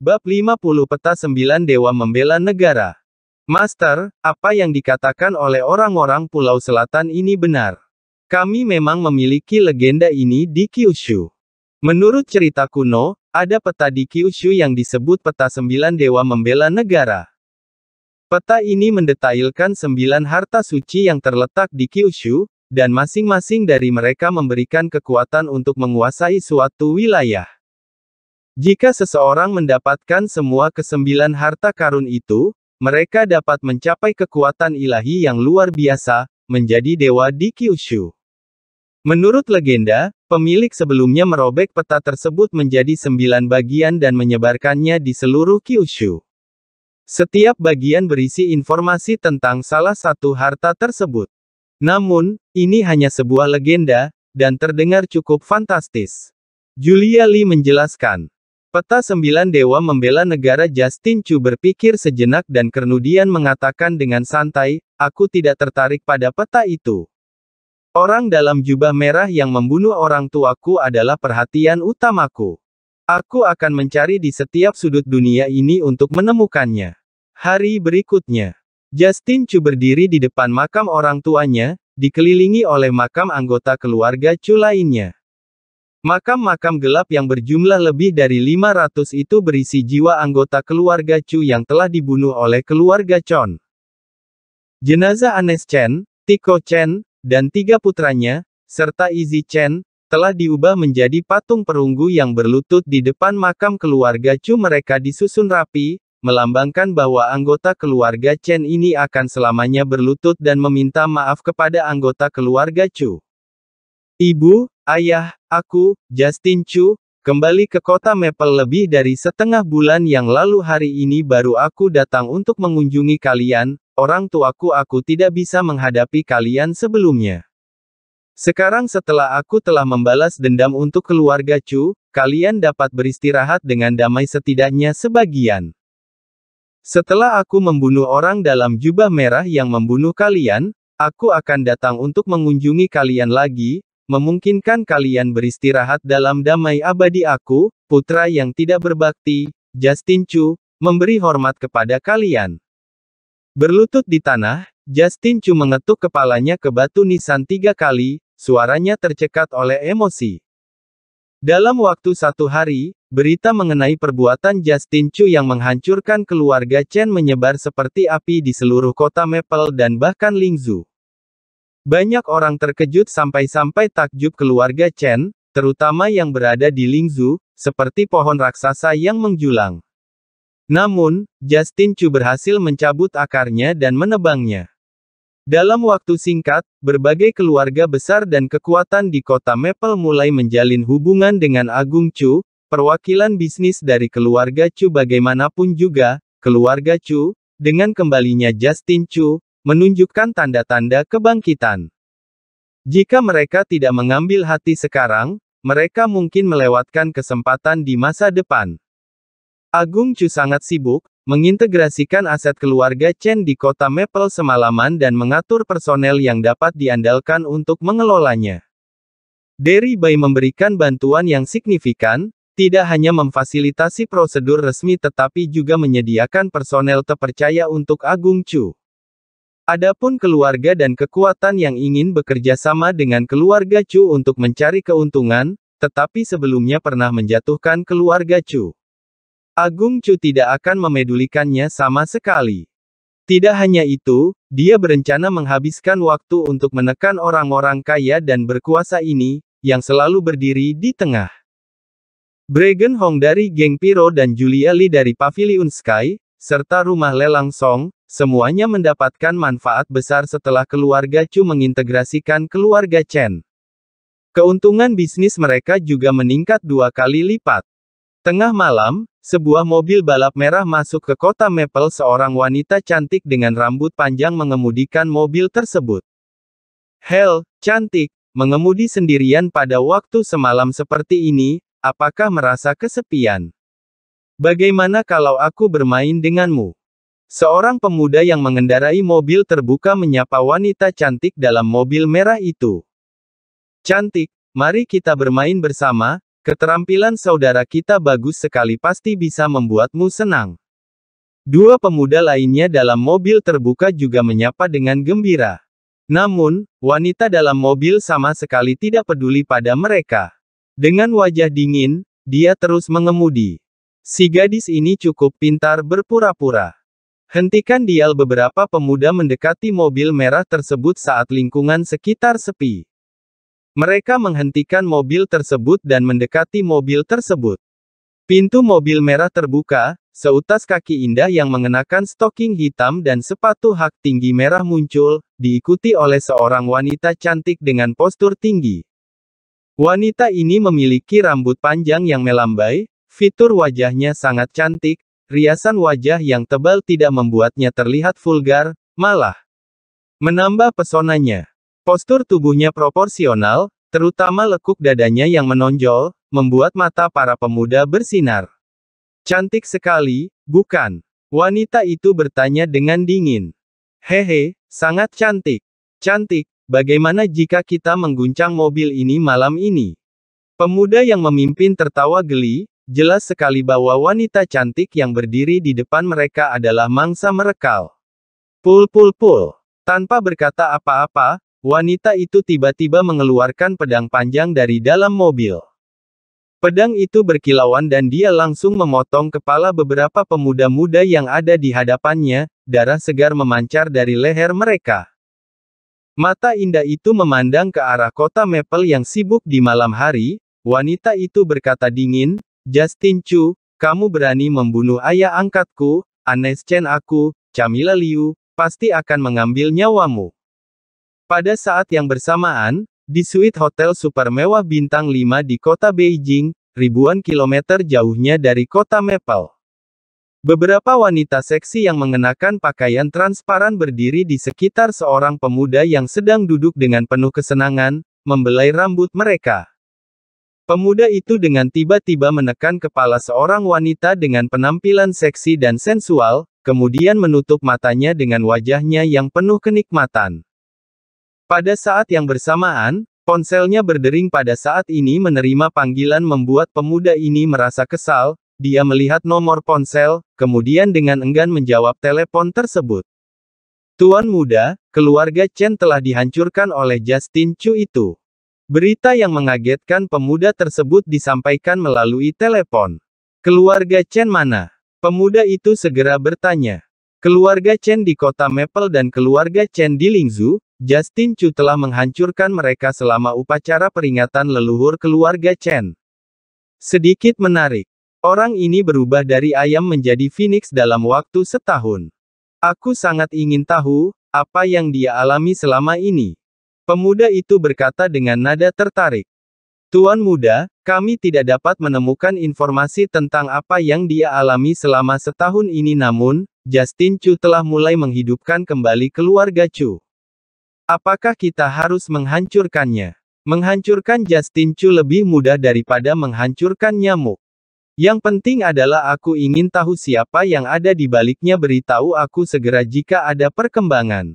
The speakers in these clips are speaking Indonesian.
Bab 50 Peta 9 Dewa Membela Negara Master, apa yang dikatakan oleh orang-orang Pulau Selatan ini benar. Kami memang memiliki legenda ini di Kyushu. Menurut cerita kuno, ada peta di Kyushu yang disebut peta 9 Dewa Membela Negara. Peta ini mendetailkan 9 harta suci yang terletak di Kyushu, dan masing-masing dari mereka memberikan kekuatan untuk menguasai suatu wilayah. Jika seseorang mendapatkan semua kesembilan harta karun itu, mereka dapat mencapai kekuatan ilahi yang luar biasa, menjadi dewa di Kyushu. Menurut legenda, pemilik sebelumnya merobek peta tersebut menjadi sembilan bagian dan menyebarkannya di seluruh Kyushu. Setiap bagian berisi informasi tentang salah satu harta tersebut. Namun, ini hanya sebuah legenda, dan terdengar cukup fantastis. Julia Lee menjelaskan, Peta Sembilan Dewa membela negara Justin Chu berpikir sejenak dan kemudian mengatakan dengan santai, aku tidak tertarik pada peta itu. Orang dalam jubah merah yang membunuh orang tuaku adalah perhatian utamaku. Aku akan mencari di setiap sudut dunia ini untuk menemukannya. Hari berikutnya, Justin Chu berdiri di depan makam orang tuanya, dikelilingi oleh makam anggota keluarga Chu lainnya. Makam-makam gelap yang berjumlah lebih dari 500 itu berisi jiwa anggota keluarga Chu yang telah dibunuh oleh keluarga Chon. Jenazah Anes Chen, Tiko Chen, dan tiga putranya, serta Izzy Chen, telah diubah menjadi patung perunggu yang berlutut di depan makam keluarga Chu mereka disusun rapi, melambangkan bahwa anggota keluarga Chen ini akan selamanya berlutut dan meminta maaf kepada anggota keluarga Chu. Ibu, Ayah, aku, Justin Chu, kembali ke kota Maple lebih dari setengah bulan yang lalu hari ini baru aku datang untuk mengunjungi kalian, orang tuaku aku tidak bisa menghadapi kalian sebelumnya. Sekarang setelah aku telah membalas dendam untuk keluarga Chu, kalian dapat beristirahat dengan damai setidaknya sebagian. Setelah aku membunuh orang dalam jubah merah yang membunuh kalian, aku akan datang untuk mengunjungi kalian lagi, memungkinkan kalian beristirahat dalam damai abadi aku, putra yang tidak berbakti, Justin Chu, memberi hormat kepada kalian. Berlutut di tanah, Justin Chu mengetuk kepalanya ke batu nisan tiga kali, suaranya tercekat oleh emosi. Dalam waktu satu hari, berita mengenai perbuatan Justin Chu yang menghancurkan keluarga Chen menyebar seperti api di seluruh kota Maple dan bahkan Lingzhou. Banyak orang terkejut sampai-sampai takjub keluarga Chen, terutama yang berada di Lingzhou, seperti pohon raksasa yang menjulang. Namun, Justin Chu berhasil mencabut akarnya dan menebangnya. Dalam waktu singkat, berbagai keluarga besar dan kekuatan di kota Maple mulai menjalin hubungan dengan Agung Chu, perwakilan bisnis dari keluarga Chu bagaimanapun juga, keluarga Chu, dengan kembalinya Justin Chu, menunjukkan tanda-tanda kebangkitan. Jika mereka tidak mengambil hati sekarang, mereka mungkin melewatkan kesempatan di masa depan. Agung Chu sangat sibuk, mengintegrasikan aset keluarga Chen di kota Maple semalaman dan mengatur personel yang dapat diandalkan untuk mengelolanya. Derry Bay memberikan bantuan yang signifikan, tidak hanya memfasilitasi prosedur resmi tetapi juga menyediakan personel terpercaya untuk Agung Chu. Adapun keluarga dan kekuatan yang ingin bekerja sama dengan keluarga Chu untuk mencari keuntungan, tetapi sebelumnya pernah menjatuhkan keluarga Chu. Agung Chu tidak akan memedulikannya sama sekali. Tidak hanya itu, dia berencana menghabiskan waktu untuk menekan orang-orang kaya dan berkuasa ini, yang selalu berdiri di tengah. Bregen Hong dari geng Piro dan Julia Lee dari Pavilion Sky, serta rumah lelang Song, Semuanya mendapatkan manfaat besar setelah keluarga Chu mengintegrasikan keluarga Chen. Keuntungan bisnis mereka juga meningkat dua kali lipat. Tengah malam, sebuah mobil balap merah masuk ke kota Maple seorang wanita cantik dengan rambut panjang mengemudikan mobil tersebut. Hell, cantik, mengemudi sendirian pada waktu semalam seperti ini, apakah merasa kesepian? Bagaimana kalau aku bermain denganmu? Seorang pemuda yang mengendarai mobil terbuka menyapa wanita cantik dalam mobil merah itu. Cantik, mari kita bermain bersama, keterampilan saudara kita bagus sekali pasti bisa membuatmu senang. Dua pemuda lainnya dalam mobil terbuka juga menyapa dengan gembira. Namun, wanita dalam mobil sama sekali tidak peduli pada mereka. Dengan wajah dingin, dia terus mengemudi. Si gadis ini cukup pintar berpura-pura. Hentikan dial beberapa pemuda mendekati mobil merah tersebut saat lingkungan sekitar sepi. Mereka menghentikan mobil tersebut dan mendekati mobil tersebut. Pintu mobil merah terbuka, seutas kaki indah yang mengenakan stoking hitam dan sepatu hak tinggi merah muncul, diikuti oleh seorang wanita cantik dengan postur tinggi. Wanita ini memiliki rambut panjang yang melambai, fitur wajahnya sangat cantik, riasan wajah yang tebal tidak membuatnya terlihat vulgar, malah menambah pesonanya. Postur tubuhnya proporsional, terutama lekuk dadanya yang menonjol, membuat mata para pemuda bersinar. Cantik sekali, bukan? Wanita itu bertanya dengan dingin. Hehe, sangat cantik. Cantik, bagaimana jika kita mengguncang mobil ini malam ini? Pemuda yang memimpin tertawa geli, Jelas sekali bahwa wanita cantik yang berdiri di depan mereka adalah mangsa merekal. Pul pul pul. Tanpa berkata apa-apa, wanita itu tiba-tiba mengeluarkan pedang panjang dari dalam mobil. Pedang itu berkilauan dan dia langsung memotong kepala beberapa pemuda muda yang ada di hadapannya, darah segar memancar dari leher mereka. Mata indah itu memandang ke arah kota Maple yang sibuk di malam hari, wanita itu berkata dingin, Justin Chu, kamu berani membunuh ayah angkatku, Anes Chen aku, Camila Liu, pasti akan mengambil nyawamu. Pada saat yang bersamaan, di suite hotel super mewah bintang 5 di kota Beijing, ribuan kilometer jauhnya dari kota Maple. Beberapa wanita seksi yang mengenakan pakaian transparan berdiri di sekitar seorang pemuda yang sedang duduk dengan penuh kesenangan, membelai rambut mereka. Pemuda itu dengan tiba-tiba menekan kepala seorang wanita dengan penampilan seksi dan sensual, kemudian menutup matanya dengan wajahnya yang penuh kenikmatan. Pada saat yang bersamaan, ponselnya berdering pada saat ini menerima panggilan membuat pemuda ini merasa kesal, dia melihat nomor ponsel, kemudian dengan enggan menjawab telepon tersebut. Tuan muda, keluarga Chen telah dihancurkan oleh Justin Chu itu. Berita yang mengagetkan pemuda tersebut disampaikan melalui telepon. Keluarga Chen mana? Pemuda itu segera bertanya. Keluarga Chen di kota Maple dan keluarga Chen di Lingzhou, Justin Chu telah menghancurkan mereka selama upacara peringatan leluhur keluarga Chen. Sedikit menarik. Orang ini berubah dari ayam menjadi phoenix dalam waktu setahun. Aku sangat ingin tahu, apa yang dia alami selama ini. Pemuda itu berkata dengan nada tertarik. Tuan muda, kami tidak dapat menemukan informasi tentang apa yang dia alami selama setahun ini namun, Justin Chu telah mulai menghidupkan kembali keluarga Chu. Apakah kita harus menghancurkannya? Menghancurkan Justin Chu lebih mudah daripada menghancurkan nyamuk. Yang penting adalah aku ingin tahu siapa yang ada di baliknya beritahu aku segera jika ada perkembangan.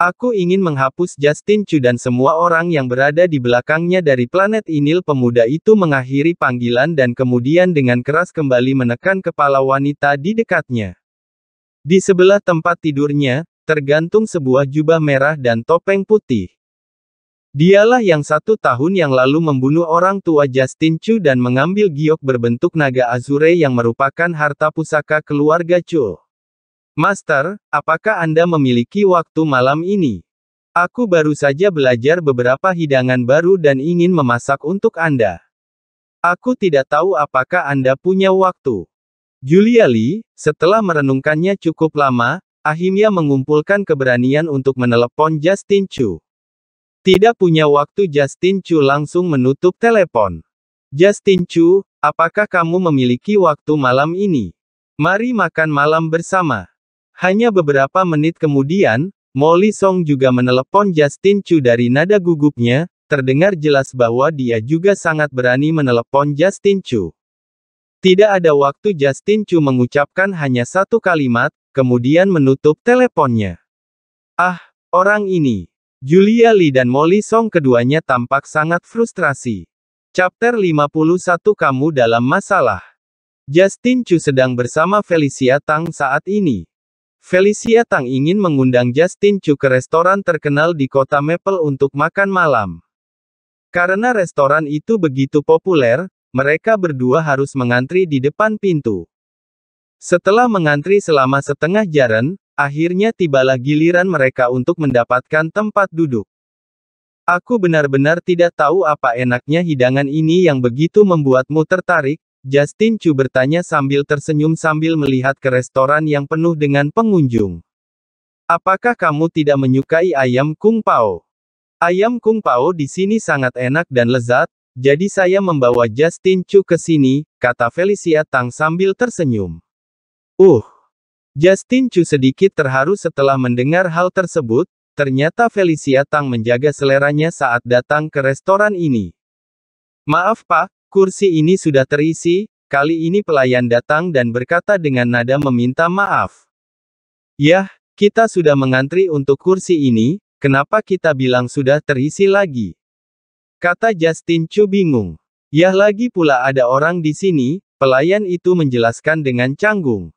Aku ingin menghapus Justin Chu dan semua orang yang berada di belakangnya dari planet Inil pemuda itu mengakhiri panggilan dan kemudian dengan keras kembali menekan kepala wanita di dekatnya. Di sebelah tempat tidurnya, tergantung sebuah jubah merah dan topeng putih. Dialah yang satu tahun yang lalu membunuh orang tua Justin Chu dan mengambil giok berbentuk naga azure yang merupakan harta pusaka keluarga Chu. Master, apakah Anda memiliki waktu malam ini? Aku baru saja belajar beberapa hidangan baru dan ingin memasak untuk Anda. Aku tidak tahu apakah Anda punya waktu. Julia Lee, setelah merenungkannya cukup lama, akhirnya mengumpulkan keberanian untuk menelepon Justin Chu. Tidak punya waktu Justin Chu langsung menutup telepon. Justin Chu, apakah kamu memiliki waktu malam ini? Mari makan malam bersama. Hanya beberapa menit kemudian, Molly Song juga menelepon Justin Chu dari nada gugupnya, terdengar jelas bahwa dia juga sangat berani menelepon Justin Chu. Tidak ada waktu Justin Chu mengucapkan hanya satu kalimat, kemudian menutup teleponnya. Ah, orang ini. Julia Lee dan Molly Song keduanya tampak sangat frustrasi. Chapter 51 Kamu dalam masalah. Justin Chu sedang bersama Felicia Tang saat ini. Felicia Tang ingin mengundang Justin Chu ke restoran terkenal di kota Maple untuk makan malam. Karena restoran itu begitu populer, mereka berdua harus mengantri di depan pintu. Setelah mengantri selama setengah jaran, akhirnya tibalah giliran mereka untuk mendapatkan tempat duduk. Aku benar-benar tidak tahu apa enaknya hidangan ini yang begitu membuatmu tertarik, Justin Chu bertanya sambil tersenyum sambil melihat ke restoran yang penuh dengan pengunjung. Apakah kamu tidak menyukai ayam kung pao? Ayam kung pao di sini sangat enak dan lezat, jadi saya membawa Justin Chu ke sini, kata Felicia Tang sambil tersenyum. Uh! Justin Chu sedikit terharu setelah mendengar hal tersebut, ternyata Felicia Tang menjaga seleranya saat datang ke restoran ini. Maaf pak, Kursi ini sudah terisi, kali ini pelayan datang dan berkata dengan nada meminta maaf. Yah, kita sudah mengantri untuk kursi ini, kenapa kita bilang sudah terisi lagi? Kata Justin Chu bingung. Yah lagi pula ada orang di sini, pelayan itu menjelaskan dengan canggung.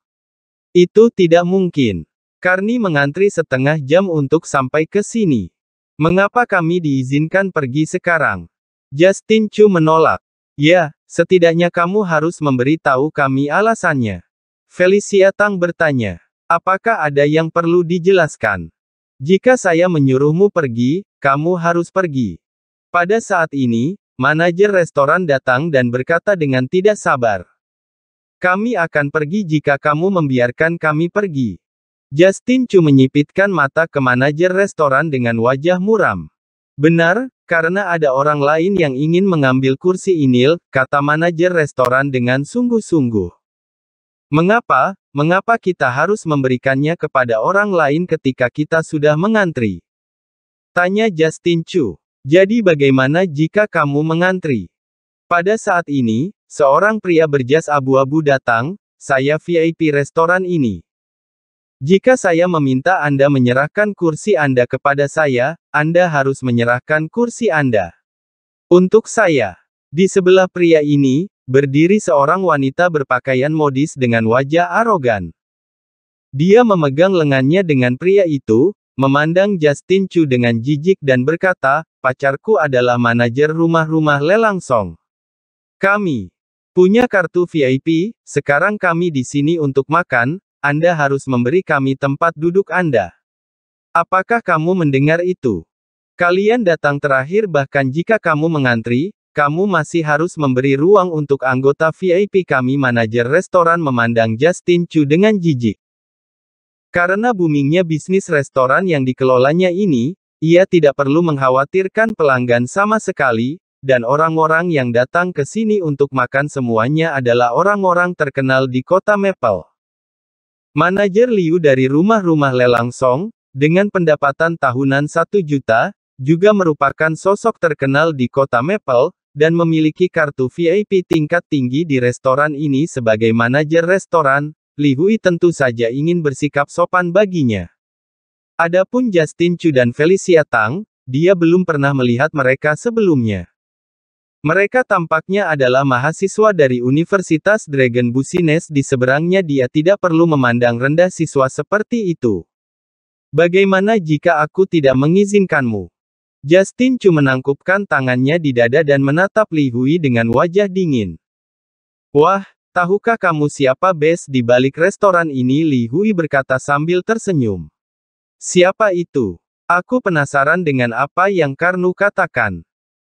Itu tidak mungkin. Karni mengantri setengah jam untuk sampai ke sini. Mengapa kami diizinkan pergi sekarang? Justin Chu menolak. Ya, setidaknya kamu harus memberi tahu kami alasannya. Felicia Tang bertanya, apakah ada yang perlu dijelaskan? Jika saya menyuruhmu pergi, kamu harus pergi. Pada saat ini, manajer restoran datang dan berkata dengan tidak sabar. Kami akan pergi jika kamu membiarkan kami pergi. Justin Chu menyipitkan mata ke manajer restoran dengan wajah muram. Benar, karena ada orang lain yang ingin mengambil kursi Inil, kata manajer restoran dengan sungguh-sungguh. Mengapa, mengapa kita harus memberikannya kepada orang lain ketika kita sudah mengantri? Tanya Justin Chu. Jadi bagaimana jika kamu mengantri? Pada saat ini, seorang pria berjas abu-abu datang, saya VIP restoran ini. Jika saya meminta Anda menyerahkan kursi Anda kepada saya, Anda harus menyerahkan kursi Anda. Untuk saya, di sebelah pria ini, berdiri seorang wanita berpakaian modis dengan wajah arogan. Dia memegang lengannya dengan pria itu, memandang Justin Chu dengan jijik dan berkata, pacarku adalah manajer rumah-rumah lelang song. Kami punya kartu VIP, sekarang kami di sini untuk makan, anda harus memberi kami tempat duduk Anda. Apakah kamu mendengar itu? Kalian datang terakhir bahkan jika kamu mengantri, kamu masih harus memberi ruang untuk anggota VIP kami manajer restoran memandang Justin Chu dengan jijik. Karena boomingnya bisnis restoran yang dikelolanya ini, ia tidak perlu mengkhawatirkan pelanggan sama sekali, dan orang-orang yang datang ke sini untuk makan semuanya adalah orang-orang terkenal di kota Maple. Manajer Liu dari rumah-rumah lelang Song, dengan pendapatan tahunan 1 juta, juga merupakan sosok terkenal di kota Maple, dan memiliki kartu VIP tingkat tinggi di restoran ini sebagai manajer restoran, Li Hui tentu saja ingin bersikap sopan baginya. Adapun Justin Chu dan Felicia Tang, dia belum pernah melihat mereka sebelumnya. Mereka tampaknya adalah mahasiswa dari Universitas Dragon Business di seberangnya dia tidak perlu memandang rendah siswa seperti itu. Bagaimana jika aku tidak mengizinkanmu? Justin cuma menangkupkan tangannya di dada dan menatap Li Hui dengan wajah dingin. Wah, tahukah kamu siapa bes di balik restoran ini? Li Hui berkata sambil tersenyum. Siapa itu? Aku penasaran dengan apa yang Karnu katakan.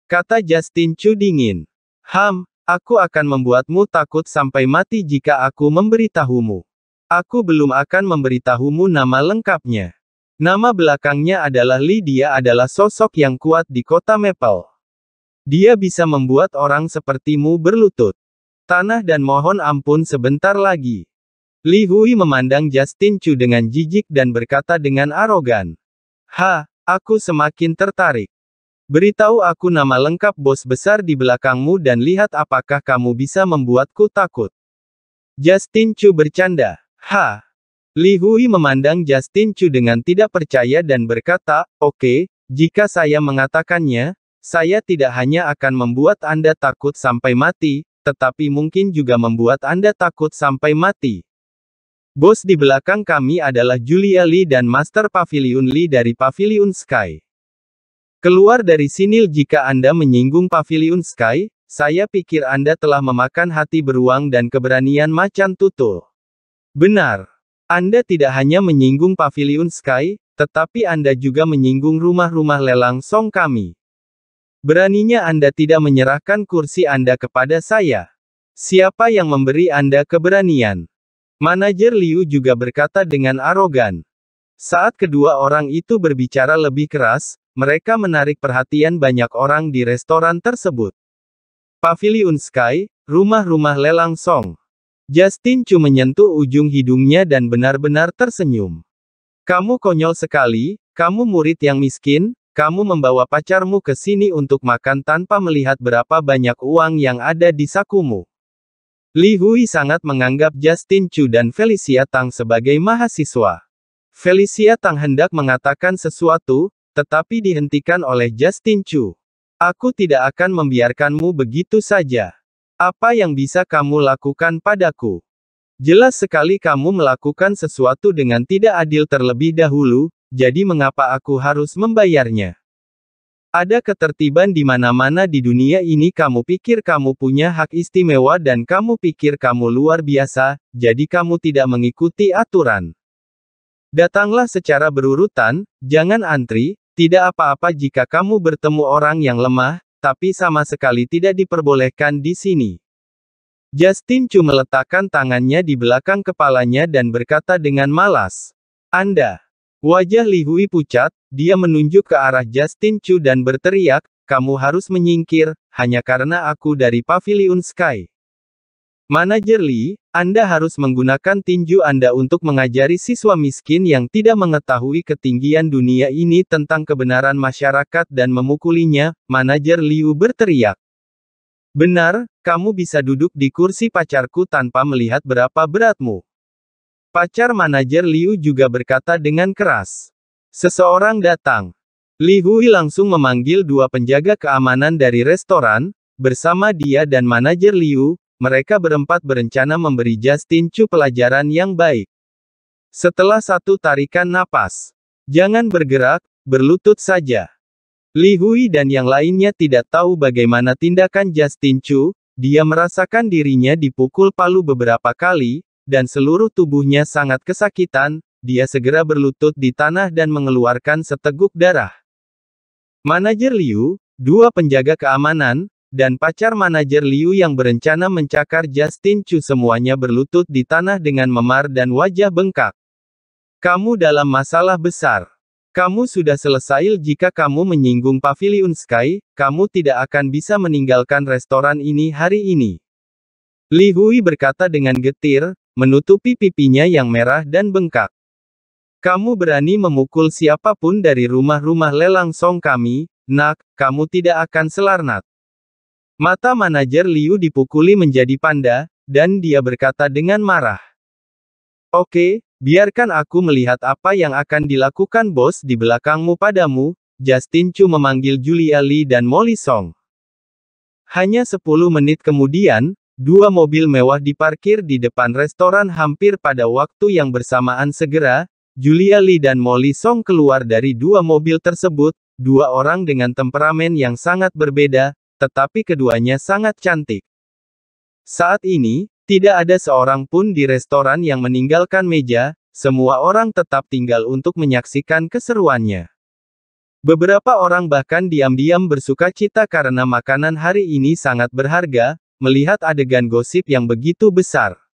Kata Justin Chu dingin. Ham, aku akan membuatmu takut sampai mati jika aku memberitahumu. Aku belum akan memberitahumu nama lengkapnya. Nama belakangnya adalah Lydia dia adalah sosok yang kuat di kota Maple. Dia bisa membuat orang sepertimu berlutut. Tanah dan mohon ampun sebentar lagi. Li Hui memandang Justin Chu dengan jijik dan berkata dengan arogan. Ha, aku semakin tertarik. Beritahu aku nama lengkap bos besar di belakangmu dan lihat apakah kamu bisa membuatku takut. Justin Chu bercanda. Ha! Li Hui memandang Justin Chu dengan tidak percaya dan berkata, Oke, okay, jika saya mengatakannya, saya tidak hanya akan membuat Anda takut sampai mati, tetapi mungkin juga membuat Anda takut sampai mati. Bos di belakang kami adalah Julia Lee dan Master Pavilion Lee dari Pavilion Sky. Keluar dari sini jika Anda menyinggung Pavilion Sky, saya pikir Anda telah memakan hati beruang dan keberanian macan tutul. Benar. Anda tidak hanya menyinggung Pavilion Sky, tetapi Anda juga menyinggung rumah-rumah lelang song kami. Beraninya Anda tidak menyerahkan kursi Anda kepada saya. Siapa yang memberi Anda keberanian? Manajer Liu juga berkata dengan arogan. Saat kedua orang itu berbicara lebih keras, mereka menarik perhatian banyak orang di restoran tersebut. Pavilion Sky, rumah-rumah lelang Song. Justin Chu menyentuh ujung hidungnya dan benar-benar tersenyum. Kamu konyol sekali, kamu murid yang miskin, kamu membawa pacarmu ke sini untuk makan tanpa melihat berapa banyak uang yang ada di sakumu. Li Hui sangat menganggap Justin Chu dan Felicia Tang sebagai mahasiswa. Felicia Tang hendak mengatakan sesuatu, tetapi dihentikan oleh Justin Chu. Aku tidak akan membiarkanmu begitu saja. Apa yang bisa kamu lakukan padaku? Jelas sekali kamu melakukan sesuatu dengan tidak adil terlebih dahulu, jadi mengapa aku harus membayarnya? Ada ketertiban di mana-mana di dunia ini kamu pikir kamu punya hak istimewa dan kamu pikir kamu luar biasa, jadi kamu tidak mengikuti aturan. Datanglah secara berurutan, jangan antri, tidak apa-apa jika kamu bertemu orang yang lemah, tapi sama sekali tidak diperbolehkan di sini. Justin Chu meletakkan tangannya di belakang kepalanya dan berkata dengan malas. Anda. Wajah Li Hui pucat, dia menunjuk ke arah Justin Chu dan berteriak, kamu harus menyingkir, hanya karena aku dari Pavilion Sky. Manajer Li, anda harus menggunakan tinju Anda untuk mengajari siswa miskin yang tidak mengetahui ketinggian dunia ini tentang kebenaran masyarakat dan memukulinya, manajer Liu berteriak. Benar, kamu bisa duduk di kursi pacarku tanpa melihat berapa beratmu. Pacar manajer Liu juga berkata dengan keras. Seseorang datang. Li Hui langsung memanggil dua penjaga keamanan dari restoran, bersama dia dan manajer Liu, mereka berempat berencana memberi Justin Chu pelajaran yang baik. Setelah satu tarikan napas, jangan bergerak, berlutut saja. Li Hui dan yang lainnya tidak tahu bagaimana tindakan Justin Chu, dia merasakan dirinya dipukul palu beberapa kali, dan seluruh tubuhnya sangat kesakitan, dia segera berlutut di tanah dan mengeluarkan seteguk darah. Manajer Liu, dua penjaga keamanan, dan pacar manajer Liu yang berencana mencakar Justin Chu semuanya berlutut di tanah dengan memar dan wajah bengkak. Kamu dalam masalah besar. Kamu sudah selesai jika kamu menyinggung Pavilion Sky, kamu tidak akan bisa meninggalkan restoran ini hari ini. Li Hui berkata dengan getir, menutupi pipinya yang merah dan bengkak. Kamu berani memukul siapapun dari rumah-rumah lelang song kami, nak, kamu tidak akan selarnat. Mata manajer Liu dipukuli menjadi panda, dan dia berkata dengan marah. Oke, biarkan aku melihat apa yang akan dilakukan bos di belakangmu padamu, Justin Chu memanggil Julia Lee dan Molly Song. Hanya 10 menit kemudian, dua mobil mewah diparkir di depan restoran hampir pada waktu yang bersamaan segera, Julia Lee dan Molly Song keluar dari dua mobil tersebut, dua orang dengan temperamen yang sangat berbeda, tetapi keduanya sangat cantik. Saat ini, tidak ada seorang pun di restoran yang meninggalkan meja, semua orang tetap tinggal untuk menyaksikan keseruannya. Beberapa orang bahkan diam-diam bersuka cita karena makanan hari ini sangat berharga, melihat adegan gosip yang begitu besar.